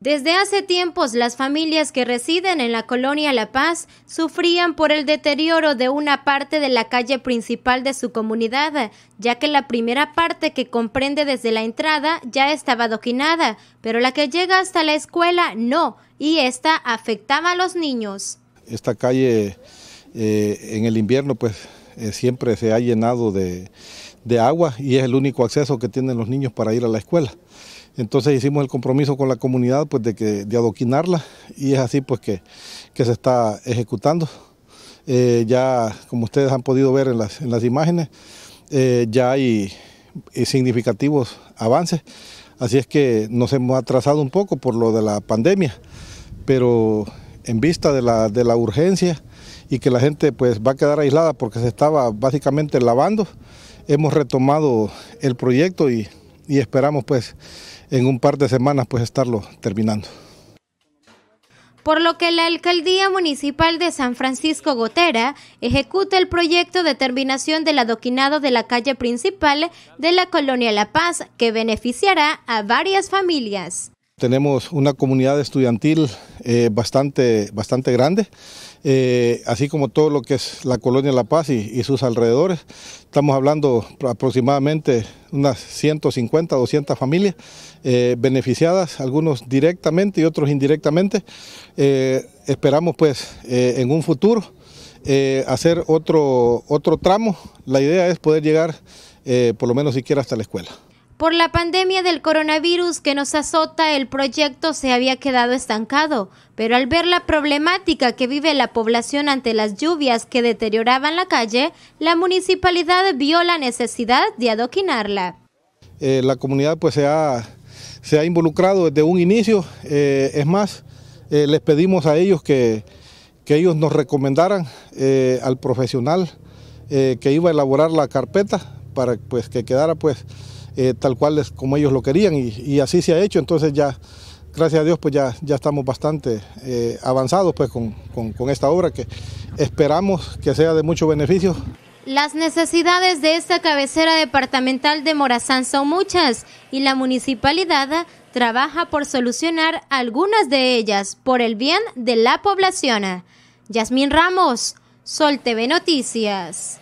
Desde hace tiempos las familias que residen en la colonia La Paz sufrían por el deterioro de una parte de la calle principal de su comunidad, ya que la primera parte que comprende desde la entrada ya estaba adoquinada, pero la que llega hasta la escuela no, y esta afectaba a los niños. Esta calle eh, en el invierno pues eh, siempre se ha llenado de agua y es el único acceso que tienen los niños para ir a la escuela. Entonces hicimos el compromiso con la comunidad pues, de, que, adoquinarla y es así pues, que, se está ejecutando. Eh, ya, como ustedes han podido ver en las, imágenes, eh, ya hay eh, significativos avances. Así es que nos hemos atrasado un poco por lo de la pandemia, pero en vista de la, urgencia y que la gente pues, va a quedar aislada porque se estaba básicamente lavando, hemos retomado el proyecto y, y esperamos pues en un par de semanas pues estarlo terminando por lo que la Alcaldía Municipal de San Francisco Gotera ejecuta el proyecto de terminación del adoquinado de la calle principal de la colonia La Paz, que beneficiará a varias familias. Tenemos una comunidad estudiantil eh, bastante, bastante grande, eh, así como todo lo que es la colonia La Paz y, sus alrededores. Estamos hablando aproximadamente unas 150, 200 familias eh, beneficiadas, algunos directamente y otros indirectamente. esperamos pues en un futuro hacer otro, otro tramo. La idea es poder llegar por lo menos siquiera hasta la escuela. Por la pandemia del coronavirus que nos azota, el proyecto se había quedado estancado, pero al ver la problemática que vive la población ante las lluvias que deterioraban la calle, la municipalidad vio la necesidad de adoquinarla. Eh, la comunidad pues se ha, se ha, involucrado desde un inicio, eh, es más, eh, les pedimos a ellos que, que ellos nos recomendaran al profesional que iba a elaborar la carpeta para pues, que quedara pues eh, tal cual es como ellos lo querían y, así se ha hecho. Entonces ya, gracias a Dios, pues ya, ya estamos bastante eh, avanzados pues con, con esta obra que esperamos que sea de mucho beneficio. Las necesidades de esta cabecera departamental de Morazán son muchas y la municipalidad trabaja por solucionar algunas de ellas por el bien de la población. Yasmín Ramos, Sol TV Noticias.